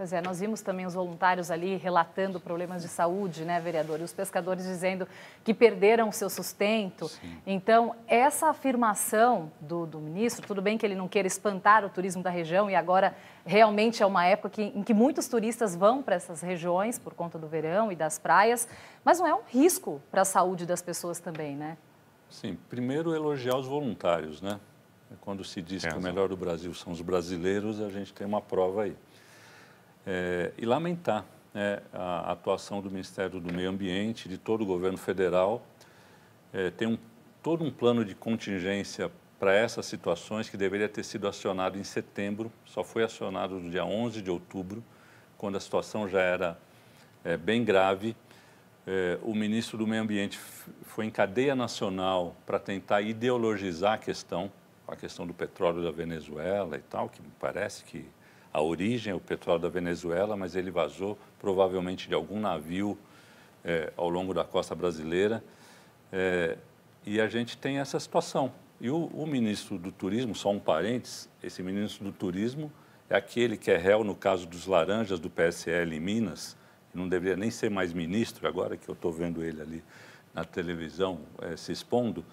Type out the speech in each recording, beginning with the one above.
Pois é, nós vimos também os voluntários ali relatando problemas de saúde, né, vereador? E os pescadores dizendo que perderam o seu sustento. Sim. Então, essa afirmação do, do, ministro, tudo bem que ele não queira espantar o turismo da região, e agora realmente é uma época que, em que muitos turistas vão para essas regiões por conta do verão e das praias, mas não é um risco para a saúde das pessoas também, né? Sim, primeiro elogiar os voluntários, né? É quando se diz é, que o melhor do Brasil são os brasileiros, a gente tem uma prova aí é, e lamentar né, a atuação do Ministério do Meio Ambiente, de todo o governo federal. É, tem um, todo um plano de contingência para essas situações que deveria ter sido acionado em setembro, só foi acionado no dia 11 de outubro, quando a situação já era é, bem grave. É, o ministro do Meio Ambiente foi em cadeia nacional para tentar ideologizar a questão, a questão do petróleo da Venezuela e tal, que me parece que a origem, o petróleo da Venezuela, mas ele vazou provavelmente de algum navio é, ao longo da costa brasileira. É, e a gente tem essa situação. E o, o, ministro do Turismo, só um parênteses, esse ministro do Turismo é aquele que é réu no caso dos laranjas do PSL em Minas, não deveria nem ser mais ministro, agora que eu estou vendo ele ali na televisão é, se expondo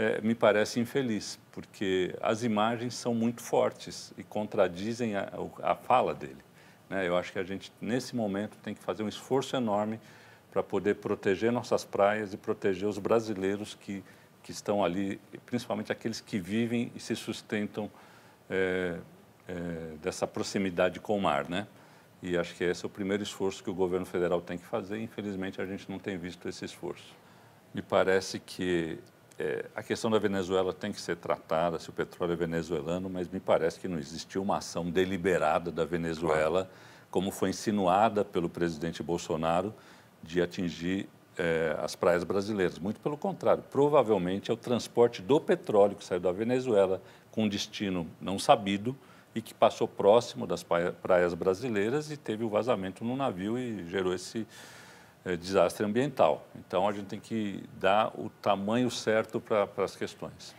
é, me parece infeliz, porque as imagens são muito fortes e contradizem a, a fala dele. Né? Eu acho que a gente, nesse momento, tem que fazer um esforço enorme para poder proteger nossas praias e proteger os brasileiros que, que estão ali, principalmente aqueles que vivem e se sustentam é, é, dessa proximidade com o mar, né? E acho que esse é o primeiro esforço que o governo federal tem que fazer. E, infelizmente, a gente não tem visto esse esforço. Me parece que é, a questão da Venezuela tem que ser tratada, se o petróleo é venezuelano, mas me parece que não existiu uma ação deliberada da Venezuela, claro. como foi insinuada pelo presidente Bolsonaro, de atingir é, as praias brasileiras. Muito pelo contrário, provavelmente é o transporte do petróleo que saiu da Venezuela com destino não sabido e que passou próximo das praias brasileiras e teve o vazamento no navio e gerou esse é, desastre ambiental. Então, a gente tem que dar o tamanho certo para as questões.